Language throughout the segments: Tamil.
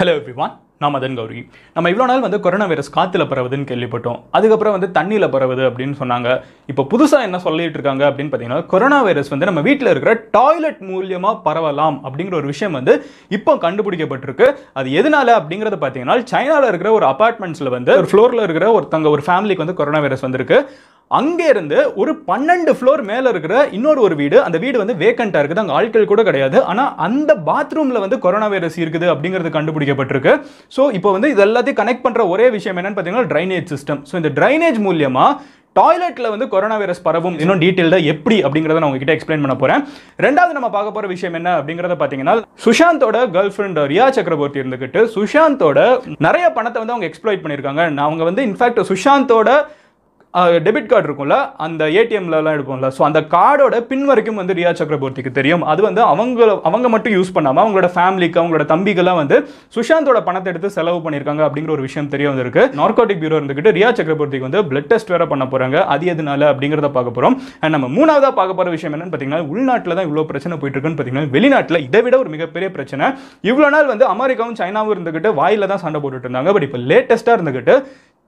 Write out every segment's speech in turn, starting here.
ஹலோ எவ்ரிவான் நான் மதன் கௌரி நம்ம இவ்வளோ நாள் வந்து கொரோனா வைரஸ் காற்றுல பரவுதுன்னு கேள்விப்பட்டோம் அதுக்கப்புறம் வந்து தண்ணியில் பரவுது அப்படின்னு சொன்னாங்க இப்போ புதுசாக என்ன சொல்லிட்டு இருக்காங்க அப்படின்னு பார்த்தீங்கன்னா கொரோனா வைரஸ் வந்து நம்ம வீட்டில் இருக்கிற டாய்லெட் மூலியமாக பரவலாம் அப்படிங்கிற ஒரு விஷயம் வந்து இப்போ கண்டுபிடிக்கப்பட்டிருக்கு அது எதனால அப்படிங்கிறத பார்த்தீங்கன்னா சைனாவில் இருக்கிற ஒரு அப்பார்ட்மெண்ட்ஸில் வந்து ஒரு ஃப்ளோரில் இருக்கிற ஒருத்தங்க ஒரு ஃபேமிலிக்கு வந்து கொரோனா வைரஸ் வந்திருக்கு அங்கே இருந்து ஒரு பன்னெண்டு ஃப்ளோர் மேலே இருக்கிற இன்னொரு ஒரு வீடு அந்த வீடு வந்து வேக்கண்ட்டாக இருக்குது அங்கே ஆட்கள் கூட கிடையாது ஆனால் அந்த பாத்ரூமில் வந்து கொரோனா வைரஸ் இருக்குது அப்படிங்கிறது கண்டுபிடிக்கப்பட்டிருக்கு ஸோ இப்போ வந்து இது எல்லாத்தையும் கனெக்ட் பண்ணுற ஒரே விஷயம் என்னென்னு பார்த்தீங்கன்னா ட்ரைனேஜ் சிஸ்டம் ஸோ இந்த ட்ரைனேஜ் மூலியமாக டாய்லெட்டில் வந்து கொரோனா வைரஸ் பரவும் இன்னும் டீட்டெயில்டாக எப்படி அப்படிங்கிறத நான் உங்ககிட்ட எக்ஸ்பிளைன் பண்ண போகிறேன் ரெண்டாவது நம்ம பார்க்க போகிற விஷயம் என்ன அப்படிங்கிறத பார்த்தீங்கன்னா சுஷாந்தோட கேர்ள் ஃப்ரெண்ட் ரியா சக்கரவர்த்தி இருந்துக்கிட்டு சுஷாந்தோட நிறைய பணத்தை வந்து அவங்க எக்ஸ்ப்ளோய்ட் பண்ணியிருக்காங்க அவங்க வந்து இன்ஃபேக்ட் சுஷாந்தோட டெபிட் கார்டு இருக்கும்ல அந்த ஏடிஎம்லலாம் எடுப்போம்ல ஸோ அந்த கார்டோட பின் வரைக்கும் வந்து ரியா சக்கரவர்த்திக்கு தெரியும் அது வந்து அவங்க அவங்க மட்டும் யூஸ் பண்ணாமல் அவங்களோட ஃபேமிலிக்கு அவங்களோட தம்பிக்கெல்லாம் வந்து சுஷாந்தோட பணத்தை எடுத்து செலவு பண்ணியிருக்காங்க அப்படிங்கிற ஒரு விஷயம் தெரிய வந்திருக்கு நார்கோட்டிக் பியூரோ இருந்துக்கிட்டு ரியா சக்கரவர்த்திக்கு வந்து பிளட் டெஸ்ட் வேற பண்ண போகிறாங்க அது எதுனால அப்படிங்கிறத பார்க்க போகிறோம் அண்ட் நம்ம மூணாவதாக பார்க்க போகிற விஷயம் என்னன்னு பார்த்தீங்கன்னா உள்நாட்டில் தான் இவ்வளோ பிரச்சனை போயிட்டு இருக்குன்னு பார்த்தீங்கன்னா வெளிநாட்டில் இதை விட ஒரு மிகப்பெரிய பிரச்சனை இவ்வளோ நாள் வந்து அமெரிக்காவும் சைனாவும் இருந்துக்கிட்டு வாயில் தான் சண்டை போட்டுட்டு இருந்தாங்க பட் இப்போ லேட்டஸ்ட்டாக இருந்துக்கிட்டு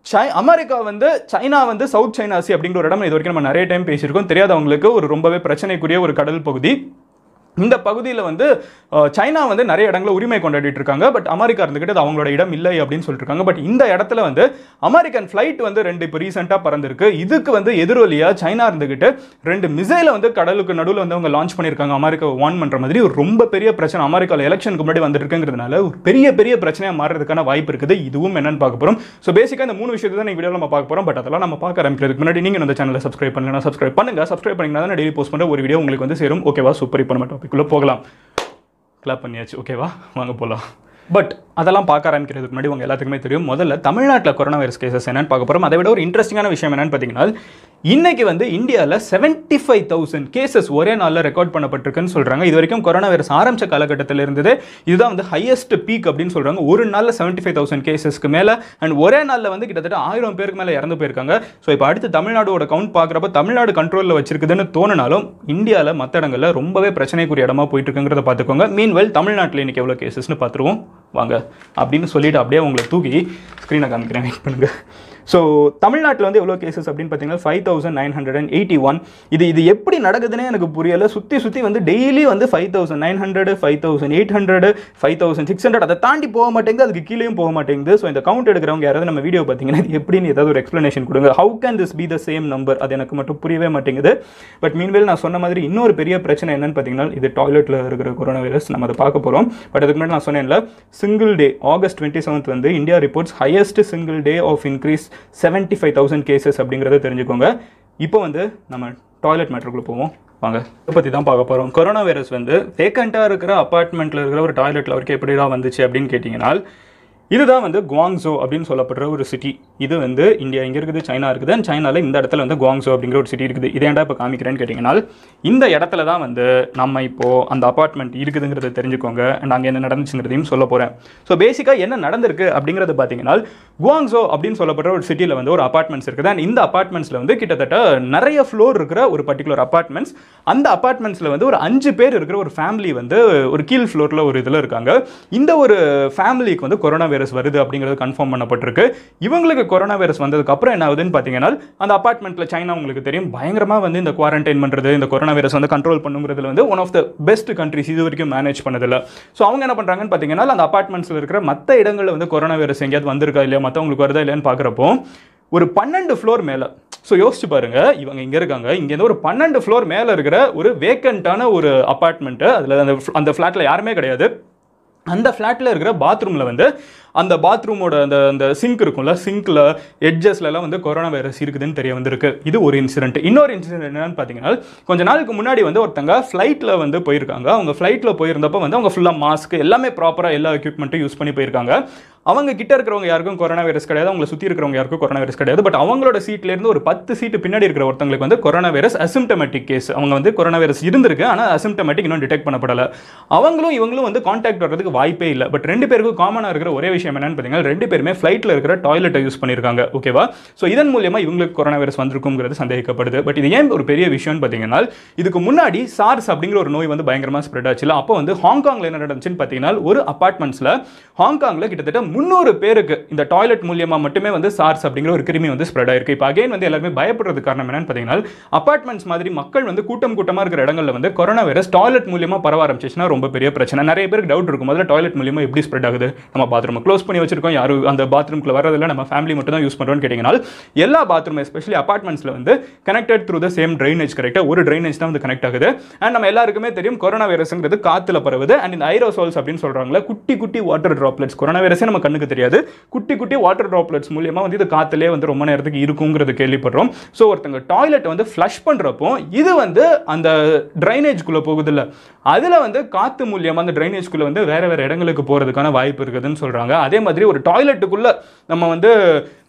சை அமெரிக்கா வந்து சைனா வந்து சவுத் சைனா அப்படிங்கிற ஒரு இடம் இது வரைக்கும் நம்ம நிறைய டைம் பேசியிருக்கோம் தெரியாதவங்களுக்கு ஒரு ரொம்பவே பிரச்சனைக்குரிய ஒரு கடல் பகுதி இந்த பகுதியில் வந்து சைனா வந்து நிறைய இடங்களில் உரிமை கொண்டாடிட்டு இருக்காங்க பட் அமெரிக்கா இருந்துக்கிட்டு அது அவங்களோட இடம் இல்லை அப்படின்னு சொல்லிட்டு பட் இந்த இடத்துல வந்து அமெரிக்கன் ஃப்ளைட் வந்து ரெண்டு இப்போ ரீசெண்டாக பறந்துருக்கு இதுக்கு வந்து எதிரொலியாக சைனா இருந்துக்கிட்டு ரெண்டு மிசைலை வந்து கடலுக்கு நடுவில் வந்து அவங்க லான்ச் பண்ணியிருக்காங்க அமெரிக்கா வான் பண்ணுற மாதிரி ஒரு ரொம்ப பெரிய பிரச்சனை அமெரிக்காவில் எலெக்ஷனுக்கு முன்னாடி வந்துருக்குங்கிறதுனால ஒரு பெரிய பெரிய பிரச்சனையாக மாறதுக்கான வாய்ப்பு இருக்குது இதுவும் என்னன்னு பார்க்க போகிறோம் ஸோ பேசிக்காக இந்த மூணு விஷயத்தை தான் வீடியோ நம்ம பார்க்க போகிறோம் பட் அதெல்லாம் நம்ம பார்க்க ஆரம்பிக்கிறதுக்கு முன்னாடி நீங்கள் இந்த சேனலை சப்ஸ்கிரைப் பண்ணலாம் சப்ஸ்கிரைப் பண்ணுங்கள் சப்ஸ்கிரைப் பண்ணிங்கன்னா தான் டெய்லி போஸ்ட் பண்ணுற ஒரு வீடியோ உங்களுக்கு வந்து சேரும் ஓகேவா சூப்பர் இப்போ நம்ம டாபிக் இதுக்குள்ளே போகலாம் கிளாப் பண்ணியாச்சு ஓகேவா வாங்க போகலாம் பட் அதெல்லாம் பார்க்க ஆரம்பிக்கிறதுக்கு முன்னாடி உங்கள் எல்லாத்துக்குமே தெரியும் முதல்ல தமிழ்நாட்டில் கொரோனா வைரஸ் கேசஸ் என்னென்னு பார்க்க போகிறோம் அதை விட ஒரு இன்ட்ரெஸ்டிங்கான விஷயம் என்னென்னு பார்த்தீங்கன்னா இன்னைக்கு வந்து இந்தியாவில் செவன்ட்டி ஃபைவ் தௌசண்ட் கேசஸ் ஒரே நாளில் ரெக்கார்ட் பண்ணப்பட்டிருக்குன்னு சொல்கிறாங்க இது வரைக்கும் கொரோனா வைரஸ் ஆரம்பித்த காலகட்டத்தில் இருந்தது இதுதான் வந்து ஹையஸ்ட் பீக் அப்படின்னு சொல்கிறாங்க ஒரு நாளில் செவன்ட்டி ஃபைவ் தௌசண்ட் கேசஸ்க்கு மேலே அண்ட் ஒரே நாளில் வந்து கிட்டத்தட்ட ஆயிரம் பேருக்கு மேலே இறந்து போயிருக்காங்க ஸோ இப்போ அடுத்து தமிழ்நாடோட கவுண்ட் பார்க்குறப்ப தமிழ்நாடு கண்ட்ரோலில் வச்சிருக்குதுன்னு தோணினாலும் இந்தியாவில் மற்ற இடங்களில் ரொம்பவே பிரச்சனைக்குரிய இடமா போயிட்டு இருக்குங்கிறத பார்த்துக்கோங்க மீன்வெல் தமிழ்நாட்டில் இன்னைக்கு எவ்வளோ கேசஸ்னு பார்த்துருவோம் வாங்க அப்படின்னு சொல்லிவிட்டு அப்படியே உங்களை தூக்கி ஸ்க்ரீனை காமிக்கிறேன் வெயிட் பண்ணுங்கள் ஸோ தமிழ்நாட்டில் வந்து எவ்வளோ கேசஸ் அப்படின்னு பார்த்தீங்கன்னா five thousand nine hundred and eighty one இது இது எப்படி நடக்குதுன்னே எனக்கு புரியலை சுற்றி சுற்றி வந்து டெய்லி வந்து five thousand nine hundred five thousand eight hundred five thousand six hundred அதை தாண்டி போக மாட்டேங்குது அதுக்கு கீழேயும் போக மாட்டேங்குது ஸோ இந்த கவுண்ட் எடுக்கிறவங்க யாராவது நம்ம வீடியோ பார்த்தீங்கன்னா இது எப்படின்னு ஏதாவது ஒரு எக்ஸ்ப்ளனேஷன் கொடுங்க how can this be the same number அது எனக்கு மட்டும் புரியவே மாட்டேங்குது பட் மீன்வேல் நான் சொன்ன மாதிரி இன்னொரு பெரிய பிரச்சனை என்னன்னு பார்த்தீங்கன்னா இது டாய்லெட்டில் இருக்கிற கொரோனா வைரஸ் நம்ம அதை பார்க்க போகிறோம் பட் அதுக்கு முன்னாடி நான் சொன்னேன்ல single day August twenty seventh வந்து India reports highest single day of increase seventy five thousand cases அப்படிங்கிறத தெரிஞ்சுக்கோங்க இப்போ வந்து நம்ம டாய்லெட் மேட்ருக்குள்ளே போவோம் வாங்க இதை பற்றி தான் பார்க்க போகிறோம் கொரோனா வைரஸ் வந்து வேக்கண்ட்டாக இருக்கிற அப்பார்ட்மெண்ட்டில் இருக்கிற ஒரு டாய்லெட்டில் வரைக்கும் எப்படி தான் வந்துச்சு அப்படின்னு கேட்டிங்கன்னா இதுதான் வந்து குவாங்ஸோ அப்படின்னு சொல்லப்படுற ஒரு சிட்டி இது வந்து இந்தியா இங்கே இருக்குது சைனா இருக்குது அண்ட் சைனாவில் இந்த இடத்துல வந்து குவாங்ஸோ அப்படிங்கிற ஒரு சிட்டி இருக்குது இதே இப்போ காமிக்கிறேன்னு கேட்டிங்கன்னா இந்த இடத்துல தான் வந்து நம்ம இப்போது அந்த அப்பார்ட்மெண்ட் இருக்குதுங்கிறத தெரிஞ்சுக்கோங்க அண்ட் அங்கே என்ன நடந்துச்சுங்கிறதையும் சொல்ல போகிறேன் ஸோ பேசிக்காக என்ன நடந்திருக்கு அப்படிங்கிறது பார்த்தீங்கன்னா குவாங்ஸோ அப்படின்னு சொல்லப்படுற ஒரு சிட்டியில் வந்து ஒரு அப்பார்ட்மெண்ட்ஸ் இருக்குது அண்ட் இந்த அப்பார்ட்மெண்ட்ஸில் வந்து கிட்டத்தட்ட நிறைய ஃப்ளோர் இருக்கிற ஒரு பர்டிகுலர் அப்பார்ட்மெண்ட்ஸ் அந்த அப்பார்ட்மெண்ட்ஸில் வந்து ஒரு அஞ்சு பேர் இருக்கிற ஒரு ஃபேமிலி வந்து ஒரு கீழ் ஃப்ளோரில் ஒரு இதில் இருக்காங்க இந்த ஒரு ஃபேமிலிக்கு வந்து கொரோனா வைரஸ் வருது அப்படிங்கிறது கன்ஃபார்ம் பண்ணப்பட்டிருக்கு இவங்களுக்கு கொரோனா வைரஸ் வந்ததுக்கு அப்புறம் என்ன ஆகுதுன்னு பார்த்தீங்கன்னா அந்த அப்பார்ட்மெண்ட்டில் சைனா உங்களுக்கு தெரியும் பயங்கரமாக வந்து இந்த குவாரண்டைன் பண்ணுறது இந்த கொரோனா வைரஸ் வந்து கண்ட்ரோல் பண்ணுங்கிறதுல வந்து one of the best countries இது வரைக்கும் மேனேஜ் பண்ணதில்லை ஸோ அவங்க என்ன பண்ணுறாங்கன்னு பார்த்தீங்கன்னா அந்த அப்பார்ட்மெண்ட்ஸில் இருக்கிற மற்ற இடங்களில் வந்து கொரோனா வைரஸ் எங்கேயாவது வந்திருக்கா இல்லையா மற்றவங்களுக்கு வருதா இல்லையான்னு பார்க்குறப்போ ஒரு பன்னெண்டு ஃப்ளோர் மேலே ஸோ யோசிச்சு பாருங்க இவங்க இங்கே இருக்காங்க இங்கேருந்து ஒரு பன்னெண்டு ஃப்ளோர் மேலே இருக்கிற ஒரு வேக்கண்ட்டான ஒரு அப்பார்ட்மெண்ட்டு அதில் அந்த அந்த ஃப்ளாட்டில் யாருமே கிடையாது அந்த ஃப்ளாட்டில் இருக்கிற பாத்ரூமில் வந்து அந்த பாத்ரூமோட அந்த அந்த சிங்க் இருக்கும்ல சிங்க்கில் எட்ஜஸ்லலாம் வந்து கொரோனா வைரஸ் இருக்குதுன்னு தெரிய வந்திருக்கு இது ஒரு இன்சிடென்ட் இன்னொரு இன்சிடென்ட் என்னென்னு பார்த்தீங்கன்னா கொஞ்ச நாளுக்கு முன்னாடி வந்து ஒருத்தங்க ஃப்ளைட்டில் வந்து போயிருக்காங்க அவங்க ஃப்ளைட்டில் போயிருந்தப்போ வந்து அவங்க ஃபுல்லாக மாஸ்க் எல்லாமே ப்ராப்பராக எல்லா எக்யூப்மெண்ட்டும் யூஸ் பண்ணி போயிருக்காங்க அவங்க கிட்ட இருக்கிறவங்க யாருக்கும் கொரோனா வைரஸ் கிடையாது அவங்களை சுற்றி இருக்கிறவங்க யாருக்கும் கொரோனா வைரஸ் கிடையாது பட் அவங்களோட சீட்லேருந்து ஒரு பத்து சீட்டு பின்னாடி இருக்கிற ஒருத்தங்களுக்கு வந்து கொரோனா வைரஸ் அசிம்டமேட்டிக் கேஸ் அவங்க வந்து கொரோனா வைரஸ் இருந்திருக்கு ஆனால் அசிம்டமேட்டிக் இன்னும் டிடெக்ட் பண்ணப்படலை அவங்களும் இவங்களும் வந்து காண்டாக்ட் வர்றதுக்கு வாய்ப்பே இல்லை பட் ரெண்டு பேருக்கும் காமனாக இருக்கிற ஒரே விஷயம் என்னன்னு பார்த்தீங்கன்னா ரெண்டு பேருமே ஃப்ளைட்டில் இருக்கிற டாய்லெட்டை யூஸ் பண்ணியிருக்காங்க ஓகேவா ஸோ இதன் மூலியமாக இவங்களுக்கு கொரோனா வைரஸ் வந்திருக்குங்கிறது சந்தேகிக்கப்படுது பட் இது ஏன் ஒரு பெரிய விஷயம்னு பார்த்தீங்கன்னா இதுக்கு முன்னாடி சார்ஸ் அப்படிங்கிற ஒரு நோய் வந்து பயங்கரமாக ஸ்ப்ரெட் ஆச்சு அப்போ வந்து ஹாங்காங்கில் என்ன நடந்துச்சுன்னு பார்த்தீங்கன்னா ஒரு அப்பார்ட்மெண்ட்ஸில் ஹாங்காங்கில் கிட்டத்தட்ட முந்நூறு பேருக்கு இந்த டாய்லெட் மூலியமாக மட்டுமே வந்து சார்ஸ் அப்படிங்கிற ஒரு கிருமி வந்து ஸ்ப்ரெட் ஆயிருக்கு இப்போ அகைன் வந்து எல்லாருமே பயப்படுறது காரணம் என்னன்னு பார்த்தீங்கன்னா அப்பார்ட்மெண்ட்ஸ் மாதிரி மக்கள் வந்து கூட்டம் கூட்டமாக இருக்கிற இடங்களில் வந்து கொரோனா வைரஸ் டாய்லெட் மூலியமாக பரவ ஆரம்பிச்சிச்சுன்னா ரொம்ப பெரிய பிரச்சனை நிறைய பேருக்கு டவுட் இருக்கும் முதல்ல டாய்லெட் மூலியமாக எப்படி ஸ்ப்ரெட் ஆகுது நம்ம பாத்ரூம் க்ளோஸ் பண்ணி வச்சிருக்கோம் யாரும் அந்த பாத்ரூம்க்குள்ள வரதில்ல நம்ம ஃபேமிலி மட்டும் தான் யூஸ் பண்ணுறோம்னு கேட்டிங்கன்னா எல்லா பாத்ரூம் எஸ்பெஷலி அப்பார்ட்மெண்ட்ஸில் வந்து connected through the same drainage கரெக்டாக ஒரு ட்ரைனேஜ் தான் வந்து கனெக்ட் ஆகுது அண்ட் நம்ம எல்லாருக்குமே தெரியும் கொரோனா வைரஸ்ங்கிறது காற்றுல பரவுது அண்ட் இந்த ஐரோசோல்ஸ் அப்படின்னு சொல்கிறாங்களா குட்டி குட்டி வாட்டர் ட்ராப்லெட்ஸ் கொரோனா வைரஸே நம்ம கண்ணுக்கு தெரியாது குட்டி குட்டி வாட்டர் ட்ராப்லெட்ஸ் மூலியமாக வந்து இது காற்றுலேயே வந்து ரொம்ப நேரத்துக்கு இருக்குங்கிறது கேள்விப்படுறோம் ஸோ ஒருத்தங்க டாய்லெட் வந்து ஃப்ளஷ் பண்ணுறப்போ இது வந்து அந்த ட்ரைனேஜ்குள்ளே போகுதில்ல அதில் வந்து காற்று மூலியமாக அந்த ட்ரைனேஜ்குள்ளே வந்து வேறு வேறு இடங்களுக்கு போகிறதுக்கான வாய்ப்பு இருக்குதுன்னு சொல்கிறாங்க அதே மாதிரி ஒரு டாய்லெட்டுக்குள்ளே நம்ம வந்து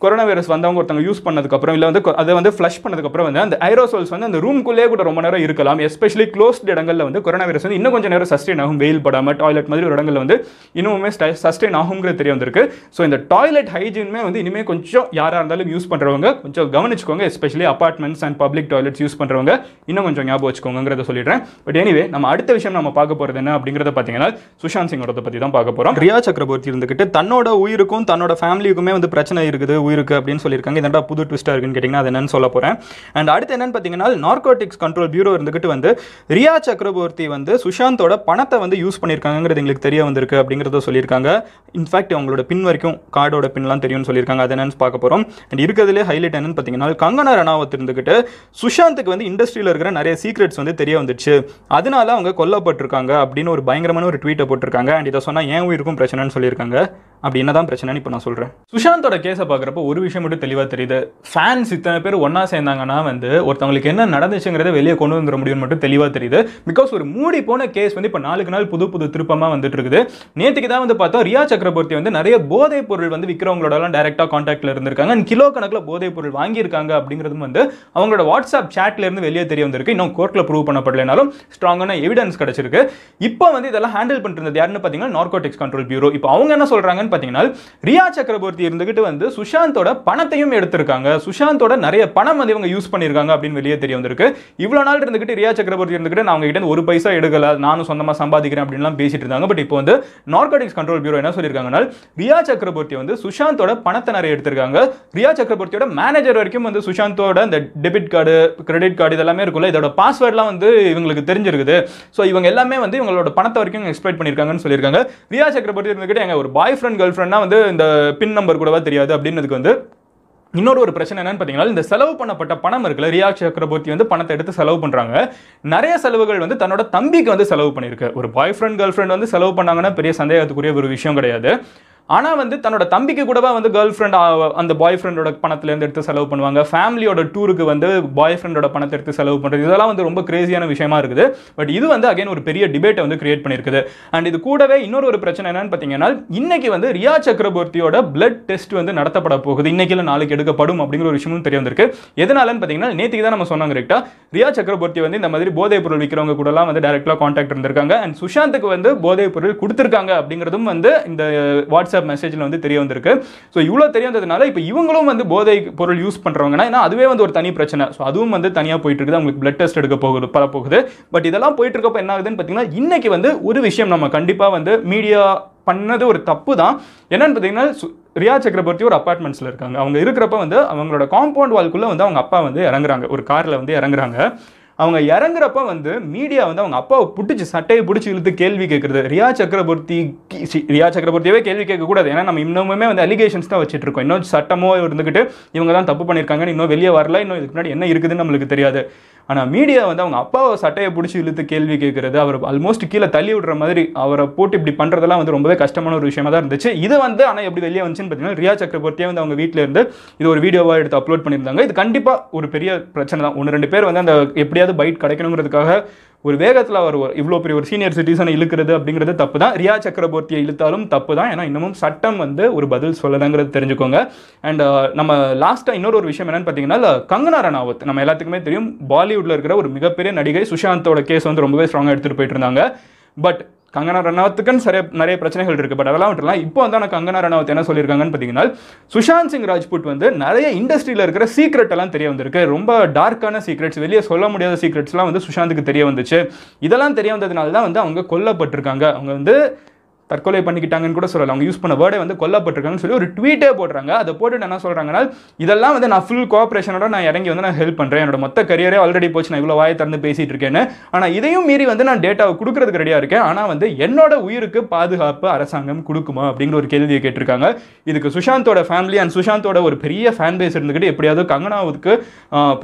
கொரோனா வைரஸ் வந்தவங்க ஒருத்தவங்க யூஸ் பண்ணதுக்கப்புறம் இல்லை வந்து அதை வந்து ஃப்ளஷ் பண்ணதுக்கப்புறம் வந்து அந்த ஐரோசோல்ஸ் வந்து அந்த ரூம்குள்ளேயே கூட ரொம்ப நேரம் இருக்கலாம் எஸ்பெஷலி க்ளோஸ்ட் இடங்களில் வந்து கொரோனா வைரஸ் வந்து இன்னும் கொஞ்சம் நேரம் சஸ்டெயின் ஆகும் வெயில் படாமல் டாய்லெட் மாதிரி ஒரு இடங்களில் வந்து இன்னுமே சஸ்டெயின் ஆகுங்கிறது தெரிய வந்திருக்கு ஸோ இந்த டாய்லெட் ஹைஜீனுமே வந்து இனிமேல் கொஞ்சம் யாராக இருந்தாலும் யூஸ் பண்ணுறவங்க கொஞ்சம் கவனிச்சுக்கோங்க especially apartments and public toilets use பண்ணுறவங்க இன்னும் கொஞ்சம் ஞாபகம் வச்சுக்கோங்கிறத சொல்லிடுறேன் பட் எனிவே நம்ம அடுத்த விஷயம் நம்ம பார்க்க போகிறது என்ன அப்படிங்கிறத பார்த்தீங்கன்னா சுஷாந்த் சிங்கோட பற்றி தான் பார்க்க போகிறோம் ரியா சக்கரவர்த்தி இருந்துக்கிட்டு தன்னோட உயிருக்கும் தன்னோட ஃபேமிலிக்குமே வந்து பிரச்சனை இருக்குது உயிருக்கு அப்படின்னு சொல்லியிருக்காங்க இதெண்டா புது ட்விஸ்ட்டாக இருக்குன்னு கேட்டிங்கன்னா அது என்னன்னு சொல்ல போகிறேன் அண்ட் அடுத்து என்னன்னு பார்த்தீங்கன்னா நார்கோட்டிக்ஸ் கண்ட்ரோல் பியூரோ இருந்துக்கிட்டு வந்து ரியா சக்கரவர்த்தி வந்து சுஷாந்தோட பணத்தை வந்து யூஸ் பண்ணியிருக்காங்கிறது எங்களுக்கு தெரிய வந்திருக்கு அப்படிங்கிறத சொல்லியிருக்காங்க இன்ஃபேக்ட் அவங்க அவங்களோட பின் வரைக்கும் கார்டோட பின்லாம் தெரியும்னு சொல்லியிருக்காங்க அதை என்னன்னு பார்க்க போகிறோம் அண்ட் இருக்கிறதுலே ஹைலைட் என்னன்னு பார்த்தீங்கன்னா கங்கனா ரணாவத் இருந்துக்கிட்டு சுஷாந்துக்கு வந்து இண்டஸ்ட்ரியில் இருக்கிற நிறைய சீக்ரெட்ஸ் வந்து தெரிய வந்துச்சு அதனால அவங்க கொல்லப்பட்டிருக்காங்க அப்படின்னு ஒரு பயங்கரமான ஒரு ட்வீட்டை போட்டிருக்காங்க அண்ட் இதை சொன்னால் ஏன் உயிருக்கும் பிரச்சனைன்னு சொல்லியிருக்காங்க அப்படி என்ன தான் பிரச்சனைன்னு இப்போ நான் சொல்கிறேன் சுஷாந்தோட கேஸை பார்க்குறப்ப ஒரு விஷயம் மட்டும் தெளிவாக தெரியுது ஃபேன்ஸ் இத்தனை பேர் ஒன்றா சேர்ந்தாங்கன்னா வந்து ஒருத்தவங்களுக்கு என்ன நடந்துச்சுங்கிறத வெளியே கொண்டு வந்துட முடியும்னு மட்டும் தெளிவாக தெரியுது பிகாஸ் ஒரு மூடி போன கேஸ் வந்து இப்போ நாளுக்கு நாள் புது புது திருப்பமாக வந்துட்டு இருக்குது நேற்றுக்கு தான் வந்து பார்த்தா ரியா சக்கரவர்த்தி வந்து நிறைய போதைப் பொருள் வந்து விற்கிறவங்களோடலாம் டைரெக்டாக காண்டாக்டில் இருந்திருக்காங்க அண்ட் கிலோ கணக்கில் போதைப் பொருள் வாங்கியிருக்காங்க அப்படிங்கிறதும் வந்து அவங்களோட வாட்ஸ்அப் சேட்லேருந்து வெளியே தெரிய வந்திருக்கு இன்னும் கோர்ட்டில் ப்ரூவ் பண்ணப்படலைனாலும் ஸ்ட்ராங்கான எவிடன்ஸ் கிடச்சிருக்கு இப்போ வந்து இதெல்லாம் ஹேண்டில் பண்ணுறது யாருன்னு பார்த்தீங்கன்னா நார்கோடிக்ஸ் கண்ட்ரோல் பியூரோ இப்போ அவங்க என்ன சொல்கிறாங்கன்னு பார்த்தீங்கன்னா ரியா சக்கரவர்த்தி இருந்துகிட்டு வந்து சுஷாந்தோட பணத்தையும் எடுத்திருக்காங்க சுஷாந்தோட நிறைய பணம் வந்து இவங்க யூஸ் பண்ணியிருக்காங்க அப்படின்னு வெளியே தெரிய வந்திருக்கு இவ்வளோ நாள் இருந்துகிட்டு ரியா சக்கரவர்த்தி இருந்துகிட்டு நான் அவங்ககிட்ட ஒரு பைசா எடுக்கல நானும் சொந்தமாக சம்பாதிக்கிறேன் அப்படின்லாம் பேசிட்டு இருந்தாங்க பட் இப்போ வந்து நார்கோட்டிக்ஸ் கண்ட்ரோல் பியூரோ என்ன சொல்லியிருக்காங்கன்னா ரியா சக்கரவர்த்தி வந்து சுஷாந்தோட பணத்தை நிறைய எடுத்திருக்காங்க ரியா சக்கரவர்த்தியோட மேனேஜர் வரைக்கும் வந்து சுஷாந்தோட இந்த டெபிட் கார்டு கிரெடிட் கார்டு இதெல்லாமே இருக்குல்ல இதோட பாஸ்வேர்ட்லாம் வந்து இவங்களுக்கு தெரிஞ்சிருக்குது ஸோ இவங்க எல்லாமே வந்து இவங்களோட பணத்தை வரைக்கும் எக்ஸ்பெக்ட் பண்ணியிருக்காங்கன்னு சொல்லியிருக்காங்க ரியா சக்கரவர்த்தி இருந்துக்கிட்டு எங்கள் ஒரு பாய் ஃப்ரெண்ட் கேர்ள் ஃப்ரெண்ட்னா வந்து இந்த பின் நம்பர் கூடவா தெரியாது அப்படின்றதுக்கு வந்து இன்னொரு ஒரு பிரச்சனை என்னன்னு பார்த்தீங்கன்னா இந்த செலவு பண்ணப்பட்ட பணம் இருக்குல்ல ரியா சக்கரவர்த்தி வந்து பணத்தை எடுத்து செலவு பண்ணுறாங்க நிறைய செலவுகள் வந்து தன்னோட தம்பிக்கு வந்து செலவு பண்ணியிருக்கு ஒரு பாய் ஃப்ரெண்ட் கேர்ள் ஃப்ரெண்ட் வந்து செலவு பண்ணாங்கன்னா பெரிய சந்தேகத்துக்குரிய ஒரு விஷயம் கிடையாது ஆனால் வந்து தன்னோட தம்பிக்கு கூடவா வந்து கேர்ள் ஃப்ரெண்ட் அந்த பாய் ஃப்ரெண்டோட பணத்துலேருந்து எடுத்து செலவு பண்ணுவாங்க ஃபேமிலியோட டூருக்கு வந்து பாய் ஃப்ரெண்டோட பணத்தை எடுத்து செலவு பண்ணுறது இதெல்லாம் வந்து ரொம்ப கிரேசியான விஷயமா இருக்குது பட் இது வந்து அகைன் ஒரு பெரிய டிபேட்டை வந்து கிரியேட் பண்ணியிருக்குது அண்ட் இது கூடவே இன்னொரு ஒரு பிரச்சனை என்னன்னு பார்த்தீங்கன்னா இன்னைக்கு வந்து ரியா சக்கரவர்த்தியோட பிளட் டெஸ்ட் வந்து நடத்தப்பட போகுது இன்னைக்கு இல்லை நாளைக்கு எடுக்கப்படும் அப்படிங்கிற ஒரு விஷயமும் தெரிய வந்திருக்கு எதனாலன்னு பார்த்தீங்கன்னா நேற்றுக்கு தான் நம்ம சொன்னாங்க கரெக்டாக ரியா சக்கரவர்த்தி வந்து இந்த மாதிரி போதைப் பொருள் விற்கிறவங்க கூடலாம் வந்து டேரெக்டாக கான்டாக்ட் இருந்திருக்காங்க அண்ட் சுஷாந்துக்கு வந்து போதைப் பொருள் கொடுத்துருக்காங்க அப்படிங்கிறதும் வந்து இந்த வாட்ஸ் uh, வாட்ஸ்அப் மெசேஜில் வந்து தெரிய வந்திருக்கு ஸோ இவ்வளோ தெரிய வந்ததுனால இப்போ இவங்களும் வந்து போதை பொருள் யூஸ் பண்ணுறவங்கன்னா ஏன்னா அதுவே வந்து ஒரு தனி பிரச்சனை ஸோ அதுவும் வந்து தனியாக போயிட்டு இருக்குது அவங்களுக்கு பிளட் டெஸ்ட் எடுக்க போகுது பல போகுது பட் இதெல்லாம் போயிட்டு இருக்கப்போ என்ன ஆகுதுன்னு பார்த்தீங்கன்னா இன்றைக்கி வந்து ஒரு விஷயம் நம்ம கண்டிப்பாக வந்து மீடியா பண்ணது ஒரு தப்பு தான் என்னன்னு பார்த்தீங்கன்னா ரியா சக்கரவர்த்தி ஒரு அப்பார்ட்மெண்ட்ஸில் இருக்காங்க அவங்க இருக்கிறப்ப வந்து அவங்களோட காம்பவுண்ட் வால்குள்ளே வந்து அவங்க அப்பா வந்து இறங்குறாங்க ஒரு காரில் வந்து இறங்குறாங்க அவங்க இறங்குறப்ப வந்து மீடியா வந்து அவங்க அப்பாவை பிடிச்சி சட்டையை பிடிச்சி இழுத்து கேள்வி கேட்குறது ரியா சக்கரவர்த்தி ரியா சக்கரவர்த்தியவே கேள்வி கேட்கக்கூடாது ஏன்னா நம்ம இன்னுமே வந்து அலிகேஷன்ஸ் தான் வச்சுட்டு இருக்கோம் இன்னும் சட்டமோ இருந்துக்கிட்டு இவங்க தான் தப்பு பண்ணியிருக்காங்கன்னு இன்னும் வெளியே வரல இன்னும் இதுக்கு முன்னாடி என்ன இருக்குதுன்னு நம்மளுக்கு தெரியாது ஆனால் மீடியா வந்து அவங்க அப்பாவை சட்டையை பிடிச்சி இழுத்து கேள்வி கேட்குறது அவர் ஆல்மோஸ்ட் கீழே தள்ளி விடுற மாதிரி அவரை போட்டு இப்படி பண்ணுறதெல்லாம் வந்து ரொம்பவே கஷ்டமான ஒரு விஷயமா தான் இருந்துச்சு இது வந்து ஆனால் எப்படி வெளியே வந்துச்சுன்னு பார்த்தீங்கன்னா ரியா சக்கரவர்த்தியே வந்து அவங்க வீட்டில் இருந்து இது ஒரு வீடியோவாக எடுத்து அப்லோட் பண்ணியிருந்தாங்க இது கண்டிப்பாக ஒரு பெரிய பிரச்சனை தான் ஒன்று ரெண்டு பேர் வந்து அந்த எப்படியாவது பைட் கிடைக்கணுங்கிறதுக்காக ஒரு வேகத்தில் அவர் இவ்வளோ பெரிய ஒரு சீனியர் சிட்டிசனை இழுக்கிறது அப்படிங்கிறது தப்பு தான் ரியா சக்கரவர்த்தியை இழுத்தாலும் தப்பு தான் ஏன்னா இன்னமும் சட்டம் வந்து ஒரு பதில் சொல்லலைங்கிறது தெரிஞ்சுக்கோங்க அண்ட் uh, நம்ம லாஸ்ட்டாக இன்னொரு ஒரு விஷயம் என்னென்னு பார்த்தீங்கன்னா கங்கனா ரணாவத் நம்ம எல்லாத்துக்குமே தெரியும் பாலிவுட்டில் இருக்கிற ஒரு மிகப்பெரிய நடிகை சுஷாந்தோட கேஸ் வந்து ரொம்பவே ஸ்ட்ராங்காக எடுத்துகிட்டு போயிட்டு இருந்தாங்க பட் கங்கனா ரனாவத்துக்குன்னு சரிய நிறைய பிரச்சனைகள் இருக்குது பட் அதெல்லாம் விட்டுலாம் இப்போ வந்து ஆனால் கங்கனா ரனாவத் என்ன சொல்லியிருக்காங்கன்னு பார்த்தீங்கன்னா சுஷாந்த் சிங் ராஜ்புட் வந்து நிறைய இண்டஸ்ட்ரியில் இருக்கிற சீக்ரெட் எல்லாம் தெரிய வந்திருக்கு ரொம்ப டார்க்கான சீக்ரெட்ஸ் வெளியே சொல்ல முடியாத சீக்ரெட்ஸ்லாம் வந்து சுஷாந்துக்கு தெரிய வந்துச்சு இதெல்லாம் தெரிய வந்ததுனால தான் வந்து அவங்க கொல்லப்பட்டிருக்காங்க அவங்க வந்து தற்கொலை பண்ணிக்கிட்டாங்கன்னு கூட சொல்லலாம் அவங்க யூஸ் பண்ண வேர்டை வந்து கொல்லப்பட்டிருக்காங்கன்னு சொல்லி ஒரு ட்வீட்டே போடுறாங்க அதை போட்டுட்டு என்ன சொல்கிறாங்கன்னா இதெல்லாம் வந்து நான் ஃபுல் கோஆப்ரேஷனோட நான் இறங்கி வந்து நான் ஹெல்ப் பண்ணுறேன் என்னோட மொத்த கரியரே ஆல்ரெடி போச்சு நான் இவ்வளோ வாயை திறந்து பேசிகிட்டு இருக்கேன்னு ஆனால் இதையும் மீறி வந்து நான் டேட்டாவை கொடுக்குறதுக்கு ரெடியாக இருக்கேன் ஆனால் வந்து என்னோட உயிருக்கு பாதுகாப்பு அரசாங்கம் கொடுக்குமா அப்படிங்கிற ஒரு கேள்வியை கேட்டிருக்காங்க இதுக்கு சுஷாந்தோட ஃபேமிலி அண்ட் சுஷாந்தோட ஒரு பெரிய ஃபேன் பேஸ் இருந்துக்கிட்டு எப்படியாவது கங்கனாவுக்கு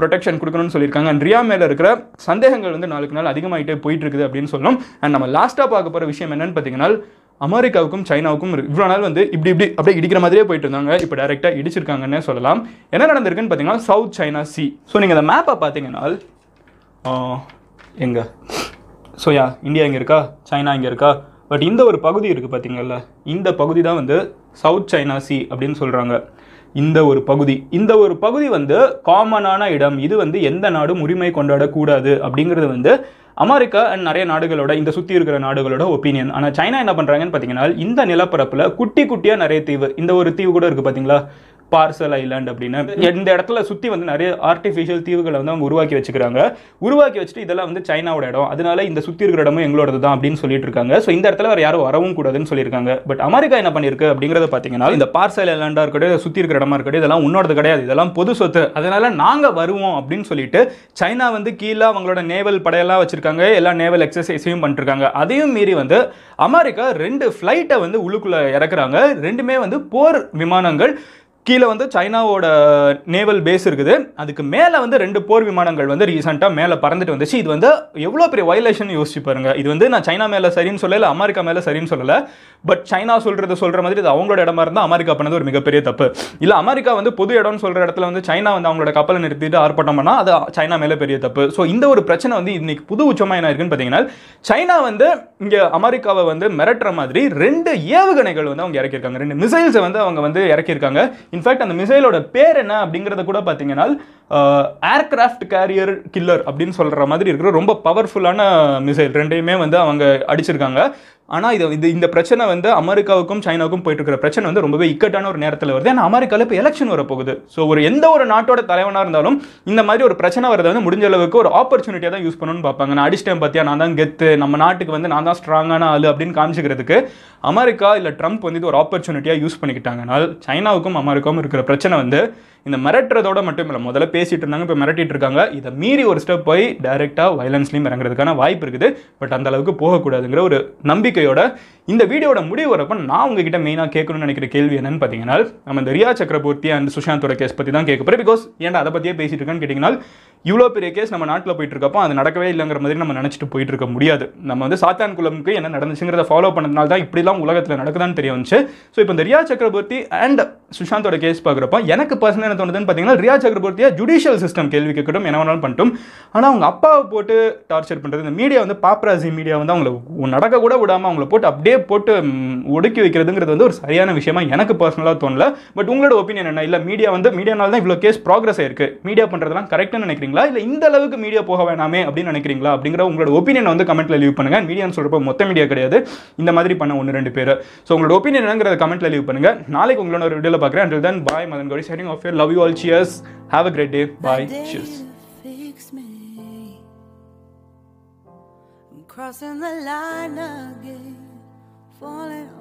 ப்ரொடெக்ஷன் கொடுக்கணும்னு சொல்லியிருக்காங்க அண்ட் ரியா மேலே இருக்கிற சந்தேகங்கள் வந்து நாளுக்கு நாள் அதிகமாகிட்டே போயிட்டு இருக்குது அப்படின்னு சொல்லணும் அண்ட் நம்ம லாஸ்ட்டாக பார்க்க போகிற விஷயம் என்னென்னு பார்த்தீங்கன்னா அமெரிக்காவுக்கும் சைனாவுக்கும் இவ்வளோ நாள் வந்து இப்படி இப்படி அப்படியே இடிக்கிற மாதிரியே போயிட்டு இருந்தாங்க இப்போ டைரெக்டாக இடிச்சிருக்காங்கன்னு சொல்லலாம் என்ன நடந்திருக்குன்னு பார்த்தீங்கன்னா சவுத் சைனா சி ஸோ நீங்கள் அந்த மேப்பை பார்த்தீங்கன்னா எங்க ஸோ யா இந்தியா இங்கே இருக்கா சைனா இங்கே இருக்கா பட் இந்த ஒரு பகுதி இருக்குது பார்த்தீங்கல்ல இந்த பகுதி தான் வந்து சவுத் சைனா சி அப்படின்னு சொல்கிறாங்க இந்த ஒரு பகுதி இந்த ஒரு பகுதி வந்து காமனான இடம் இது வந்து எந்த நாடும் உரிமை கொண்டாடக்கூடாது அப்படிங்கிறது வந்து அமெரிக்கா அண்ட் நிறைய நாடுகளோட இந்த சுற்றி இருக்கிற நாடுகளோட ஒப்பீனியன் ஆனால் சைனா என்ன பண்ணுறாங்கன்னு பார்த்தீங்கன்னா இந்த நிலப்பரப்பில் குட்டி குட்டியாக நிறைய தீவு இந்த ஒரு தீவு கூட இருக்குது பார்த்தீங்களா பார்சல் ஐலாண்ட் அப்படின்னு இந்த இடத்துல சுற்றி வந்து நிறைய ஆர்டிஃபிஷியல் தீவுகளை வந்து அவங்க உருவாக்கி வச்சுக்கிறாங்க உருவாக்கி வச்சுட்டு இதெல்லாம் வந்து சைனாவோட இடம் அதனால இந்த சுற்றி இருக்கிற இடமும் எங்களோடது தான் அப்படின்னு சொல்லிட்டு இருக்காங்க ஸோ இந்த இடத்துல வேறு யாரும் வரவும் கூடாதுன்னு சொல்லியிருக்காங்க பட் அமெரிக்கா என்ன பண்ணியிருக்கு அப்படிங்கிறத பார்த்தீங்கன்னா இந்த பார்சல் ஐலாண்டாக இருக்கட்டும் சுற்றி இருக்கிற இடமா இருக்கட்டும் இதெல்லாம் உன்னோடது கிடையாது இதெல்லாம் பொது சொத்து அதனால நாங்கள் வருவோம் அப்படின்னு சொல்லிட்டு சைனா வந்து கீழே அவங்களோட நேவல் படையெல்லாம் வச்சிருக்காங்க எல்லா நேவல் எக்ஸசைஸையும் பண்ணிருக்காங்க அதையும் மீறி வந்து அமெரிக்கா ரெண்டு ஃப்ளைட்டை வந்து உள்ளுக்குள்ளே இறக்குறாங்க ரெண்டுமே வந்து போர் விமானங்கள் கீழே வந்து சைனாவோட நேவல் பேஸ் இருக்குது அதுக்கு மேலே வந்து ரெண்டு போர் விமானங்கள் வந்து ரீசெண்டாக மேலே பறந்துட்டு வந்துச்சு இது வந்து எவ்வளோ பெரிய வயலேஷன் யோசிச்சு பாருங்க இது வந்து நான் சைனா மேலே சரின்னு சொல்லலை அமெரிக்கா மேலே சரின்னு சொல்லலை பட் சைனா சொல்கிறது சொல்கிற மாதிரி இது அவங்களோட இடமா இருந்தால் அமெரிக்கா பண்ணது ஒரு மிகப்பெரிய தப்பு இல்லை அமெரிக்கா வந்து பொது இடம்னு சொல்கிற இடத்துல வந்து சைனா வந்து அவங்களோட கப்பலை நிறுத்திட்டு ஆர்ப்பாட்டம் பண்ணால் அது சைனா மேலே பெரிய தப்பு ஸோ இந்த ஒரு பிரச்சனை வந்து இன்னைக்கு புது உச்சமாக என்ன இருக்குன்னு பார்த்தீங்கன்னா சைனா வந்து இங்கே அமெரிக்காவை வந்து மிரட்டுற மாதிரி ரெண்டு ஏவுகணைகள் வந்து அவங்க இறக்கியிருக்காங்க ரெண்டு மிசைல்ஸை வந்து அவங்க வந்து இறக்கியிருக்காங்க இன்ஃபேக்ட் அந்த மிசைலோட பேர் என்ன அப்படிங்கிறத கூட பார்த்தீங்கன்னா ஏர்கிராஃப்ட் கேரியர் கில்லர் அப்படின்னு சொல்கிற மாதிரி இருக்கிற ரொம்ப பவர்ஃபுல்லான மிசைல் ரெண்டையுமே வந்து அவங்க அடிச்சிருக்காங்க ஆனால் இது இது இந்த பிரச்சனை வந்து அமெரிக்காவுக்கும் சைனாவுக்கும் போயிட்டு இருக்கிற பிரச்சனை வந்து ரொம்பவே இக்கட்டான ஒரு நேரத்தில் வருது ஏன்னா அமெரிக்காவில் இப்போ எலெக்ஷன் வரப்போகுது ஸோ ஒரு எந்த ஒரு நாட்டோட தலைவனாக இருந்தாலும் இந்த மாதிரி ஒரு பிரச்சனை வரதை வந்து முடிஞ்ச அளவுக்கு ஒரு ஆப்பர்ச்சுனிட்டியாக தான் யூஸ் பண்ணணும்னு பார்ப்பாங்க நான் அடிச்சிட்டேன் பார்த்தியா நான் தான் கெத்து நம்ம நாட்டுக்கு வந்து நான் தான் ஸ்ட்ராங்கான ஆள் அப்படின்னு காமிச்சிக்கிறதுக்கு அமெரிக்கா இல்லை ட்ரம்ப் வந்து இது ஒரு ஆப்பர்ச்சுனிட்டியாக யூஸ் பண்ணிக்கிட்டாங்கனால் சைனாவுக்கும் அமெரிக்காவும் இருக்கிற பிரச்சனை வந்து இந்த மிரட்டுறதோட மட்டும் இல்லை முதல்ல பேசிகிட்டு இருந்தாங்க இப்போ மிரட்டிட்டு இருக்காங்க இதை மீறி ஒரு ஸ்டெப் போய் டைரெக்டாக வயலன்ஸ்லையும் இறங்குறதுக்கான வாய்ப்பு இருக்குது பட் அந்த அளவுக்கு போகக்கூடாதுங்கிற ஒரு நம்பிக்கை நம்பிக்கையோட இந்த வீடியோட முடிவு வரப்ப நான் உங்ககிட்ட மெயினாக கேட்கணும்னு நினைக்கிற கேள்வி என்னன்னு பார்த்தீங்கன்னா நம்ம இந்த ரியா சக்கரவர்த்தி அண்ட் சுஷாந்தோட கேஸ் பற்றி தான் கேட்க போகிறேன் பிகாஸ் ஏன்டா அதை பற்றியே பேசிட்டு இருக்கேன்னு கேட்டிங்கன்னா இவ்வளோ பெரிய கேஸ் நம்ம நாட்டில் போயிட்டு இருக்கப்போ அது நடக்கவே இல்லைங்கிற மாதிரி நம்ம நினச்சிட்டு போயிட்டு இருக்க முடியாது நம்ம வந்து சாத்தான் குலமுக்கு என்ன நடந்துச்சுங்கிறத ஃபாலோ பண்ணதுனால தான் இப்படிலாம் உலகத்தில் நடக்குதான்னு தெரிய வந்துச்சு ஸோ இப்போ இந்த ரியா சக்கரவர்த்தி அண்ட் சுஷாந்தோட கேஸ் பார்க்குறப்ப எனக்கு பர்சனல் என்ன தோணுதுன்னு பார்த்தீங்கன்னா ரியா சக்கரவர்த்தியை ஜுடிஷியல் சிஸ்டம் கேள்வி கேட்கட்டும் என்ன வேணாலும் பண்ணிட்டும் ஆனால் அவங்க அப்பாவை போட்டு டார்ச்சர் பண்ணுறது இந்த மீடியா வந்து பாப்ராசி மீடியா வந்து அவங்கள நடக்க கூட விடாமல் அவங்கள போட்டு அப்படியே போட்டு ஒடுக்கி வைக்கிறதுங்கிறது வந்து ஒரு சரியான விஷயமா எனக்கு பர்சனலாக தோணல பட் உங்களோட ஒப்பீனியன் என்ன இல்லை மீடியா வந்து மீடியானால தான் இவ்வளோ கேஸ் ப்ராக்ரஸ் ஆயிருக்கு மீடியா பண்ணுறதுலாம் கரெக்டுன்னு நினைக்கிறீங்க நினைக்கிறீங்களா இல்லை இந்த அளவுக்கு மீடியா போக வேணாமே அப்படின்னு நினைக்கிறீங்களா அப்படிங்கிற உங்களோட ஒப்பீனியன் வந்து கமெண்ட்ல லீவ் பண்ணுங்க மீடியான்னு சொல்கிறப்ப மொத்த மீடியா கிடையாது இந்த மாதிரி பண்ண ஒன்று ரெண்டு பேர் ஸோ உங்களோட ஒப்பீனியன் என்னங்கிறத கமெண்ட்ல லீவ் பண்ணுங்க நாளைக்கு உங்களோட ஒரு வீடியோவில் பார்க்குறேன் அண்ட் தென் பாய் மதன் கோடி signing off your love you all cheers have a great day bye cheers Crossing the line again, falling